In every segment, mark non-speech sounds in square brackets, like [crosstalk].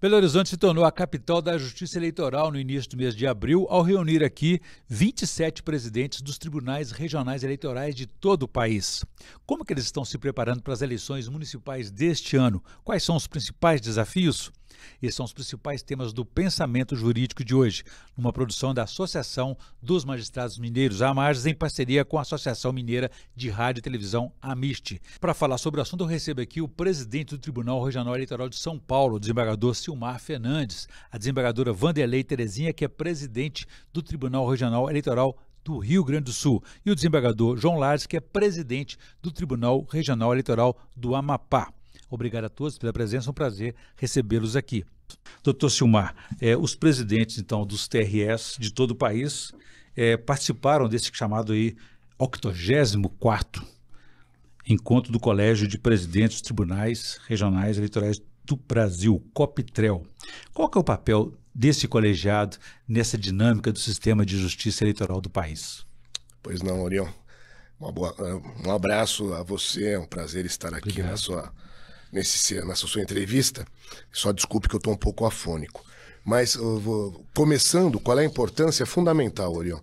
Belo Horizonte se tornou a capital da justiça eleitoral no início do mês de abril, ao reunir aqui 27 presidentes dos tribunais regionais eleitorais de todo o país. Como que eles estão se preparando para as eleições municipais deste ano? Quais são os principais desafios? Esses são os principais temas do pensamento jurídico de hoje, numa produção da Associação dos Magistrados Mineiros, a AMARS, em parceria com a Associação Mineira de Rádio e Televisão, AMIST. Para falar sobre o assunto, eu recebo aqui o presidente do Tribunal Regional Eleitoral de São Paulo, o desembargador Silmar Fernandes, a desembargadora Vanderlei Terezinha, que é presidente do Tribunal Regional Eleitoral do Rio Grande do Sul, e o desembargador João Lares, que é presidente do Tribunal Regional Eleitoral do Amapá. Obrigado a todos pela presença, é um prazer recebê-los aqui. Doutor Silmar, é, os presidentes, então, dos TRS de todo o país é, participaram desse chamado aí 84 Encontro do Colégio de Presidentes dos Tribunais Regionais Eleitorais do Brasil, COPTREL. Qual que é o papel desse colegiado nessa dinâmica do sistema de justiça eleitoral do país? Pois não, Orião. Boa, um abraço a você, é um prazer estar aqui Obrigado. na sua nesse, nessa sua entrevista. Só desculpe que eu estou um pouco afônico. Mas vou, começando, qual é a importância fundamental, Orion,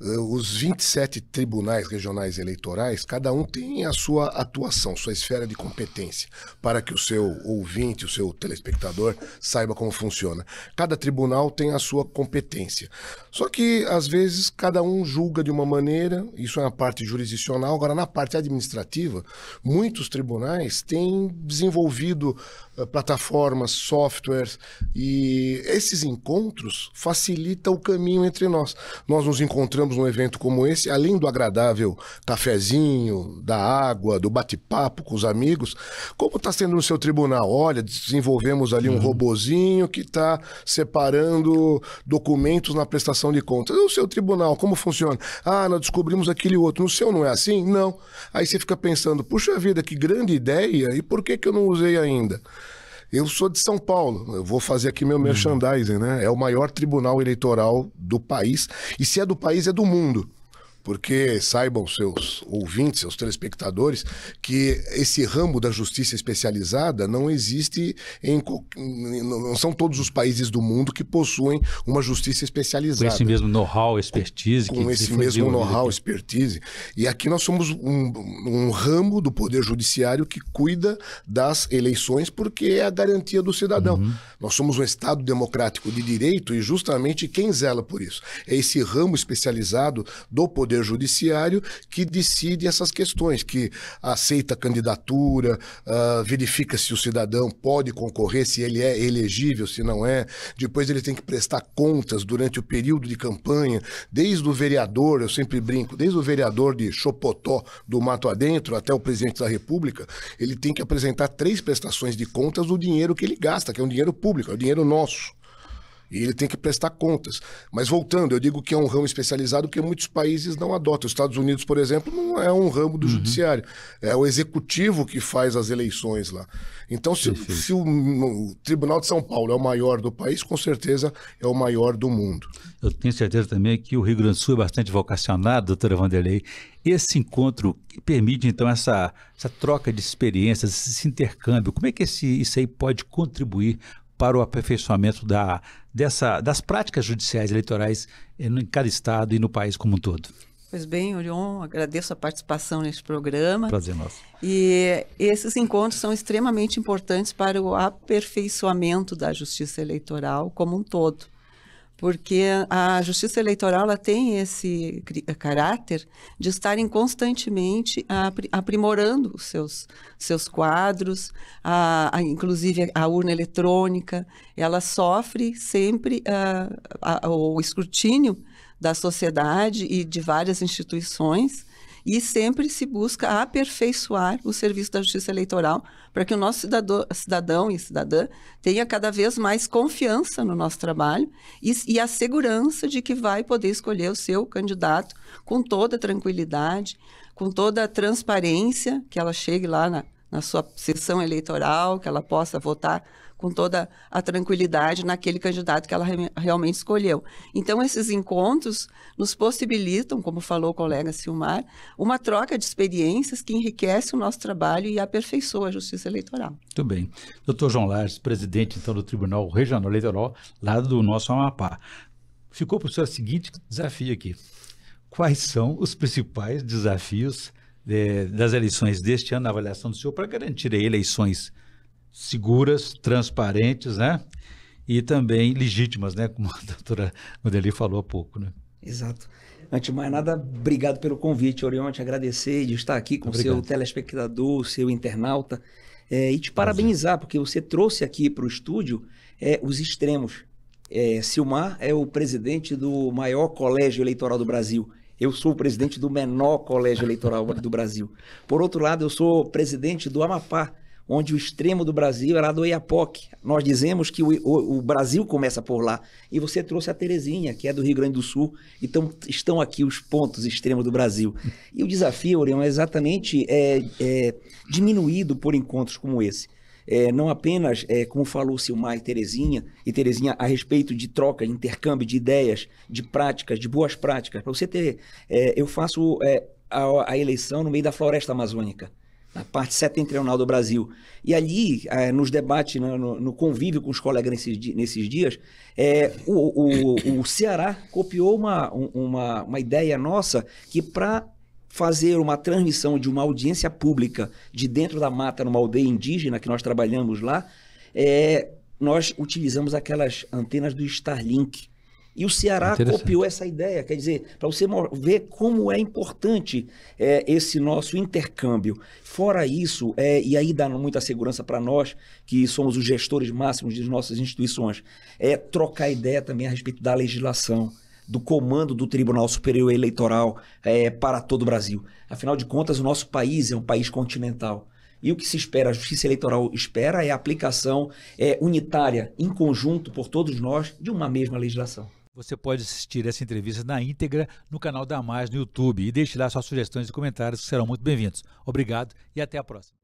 eh, os 27 tribunais regionais eleitorais, cada um tem a sua atuação, sua esfera de competência, para que o seu ouvinte, o seu telespectador saiba como funciona. Cada tribunal tem a sua competência. Só que, às vezes, cada um julga de uma maneira, isso é a parte jurisdicional. Agora, na parte administrativa, muitos tribunais têm desenvolvido eh, plataformas, softwares e esses encontros facilitam o caminho entre nós. Nós nos encontramos num evento como esse, além do agradável cafezinho, da água, do bate-papo com os amigos, como está sendo no seu tribunal? Olha, desenvolvemos ali um uhum. robozinho que está separando documentos na prestação de contas. No seu tribunal, como funciona? Ah, nós descobrimos aquele outro. No seu não é assim? Não. Aí você fica pensando, puxa vida, que grande ideia, e por que, que eu não usei ainda? Eu sou de São Paulo, eu vou fazer aqui meu uhum. merchandising, né? É o maior tribunal eleitoral do país. E se é do país, é do mundo porque saibam seus ouvintes, seus telespectadores, que esse ramo da justiça especializada não existe em. Não são todos os países do mundo que possuem uma justiça especializada. Com esse mesmo know-how, expertise. Com esse mesmo know-how, expertise. E aqui nós somos um, um ramo do Poder Judiciário que cuida das eleições porque é a garantia do cidadão. Uhum. Nós somos um Estado democrático de direito e justamente quem zela por isso? É esse ramo especializado do Poder poder judiciário que decide essas questões, que aceita a candidatura, uh, verifica se o cidadão pode concorrer, se ele é elegível, se não é. Depois ele tem que prestar contas durante o período de campanha, desde o vereador, eu sempre brinco, desde o vereador de Chopotó do Mato Adentro até o presidente da República, ele tem que apresentar três prestações de contas do dinheiro que ele gasta, que é um dinheiro público, é um dinheiro nosso. E ele tem que prestar contas. Mas voltando, eu digo que é um ramo especializado que muitos países não adotam. Os Estados Unidos, por exemplo, não é um ramo do uhum. judiciário. É o executivo que faz as eleições lá. Então, se, se o, o, Tribunal de São Paulo é o maior do país, com certeza é o maior do mundo. Eu tenho certeza também que o Rio Grande do Sul é bastante vocacionado, doutora Vanderlei. Esse encontro permite, então, essa, essa troca de experiências, esse intercâmbio. Como é que esse, isso aí pode contribuir para o aperfeiçoamento da, dessa, das práticas judiciais eleitorais eh, em cada estado e no país como um todo. Pois bem, Orion, agradeço a participação neste programa. Prazer nosso. E esses encontros são extremamente importantes para o aperfeiçoamento da justiça eleitoral como um todo porque a Justiça Eleitoral ela tem esse eh, caráter de estarem constantemente aprimorando os seus, seus quadros, a, a, inclusive a urna eletrônica, ela sofre sempre eh, a, o escrutínio da sociedade e de várias instituições e sempre se busca aperfeiçoar o serviço da justiça eleitoral para que o nosso cidadão, cidadão e cidadã tenha cada vez mais confiança no nosso trabalho e, e a segurança de que vai poder escolher o seu candidato com toda tranquilidade, com toda a transparência, que ela chegue lá na, na sua sessão eleitoral, que ela possa votar com toda a tranquilidade naquele candidato que ela re realmente escolheu. Então, esses encontros nos possibilitam, como falou o colega Silmar, uma troca de experiências que enriquece o nosso trabalho e aperfeiçoa a justiça eleitoral. Muito bem. Doutor João Lages, presidente, então, do Tribunal Regional Eleitoral, lá do nosso Amapá. Ficou para o senhor o seguinte desafio aqui. Quais são os principais desafios eh, das eleições deste ano, na avaliação do senhor, para garantir eleições seguras, transparentes, né? E também legítimas, né? Como a [laughs] doutora Modeli falou há pouco, né? Exato. Antes de mais nada, obrigado pelo convite, Orion. Te agradecer de estar aqui com o seu telespectador, seu internauta. É, e te parabenizar, porque você trouxe aqui para o estúdio é, os extremos. É, Silmar é o presidente do maior colégio eleitoral do Brasil. Eu sou o presidente do menor colégio eleitoral do Brasil. Por outro lado, eu sou presidente do Amapá, onde o extremo do Brasil era do Iapoque. Nós dizemos que o, o, o, Brasil começa por lá. E você trouxe a Terezinha, que é do Rio Grande do Sul. Então, estão aqui os pontos extremos do Brasil. E o desafio, Orion, é exatamente é, é, diminuído por encontros como esse. É, não apenas, é, como falou Silmar e Terezinha, e Terezinha a respeito de troca, intercâmbio de ideias, de práticas, de boas práticas. Para você ter, é, eu faço é, a, a eleição no meio da floresta amazônica na parte setentrional do Brasil. E ali, é, nos debates, né, no, no, convívio com os colegas nesses, nesses dias, é, o, o, o, Ceará copiou uma, uma, uma ideia nossa que para fazer uma transmissão de uma audiência pública de dentro da mata, numa aldeia indígena que nós trabalhamos lá, é, nós utilizamos aquelas antenas do Starlink e o Ceará copiou essa ideia. Quer dizer, para você ver como é importante é, esse nosso intercâmbio. Fora isso, é, e aí dá muita segurança para nós, que somos os gestores máximos de nossas instituições, é trocar ideia também a respeito da legislação do comando do Tribunal Superior Eleitoral é, para todo o Brasil. Afinal de contas, o nosso país é um país continental. E o que se espera, a Justiça Eleitoral espera, é a aplicação é, unitária, em conjunto, por todos nós, de uma mesma legislação. Você pode assistir essa entrevista na íntegra no canal da Mais no YouTube e deixe lá suas sugestões e comentários que serão muito bem-vindos. Obrigado e até a próxima.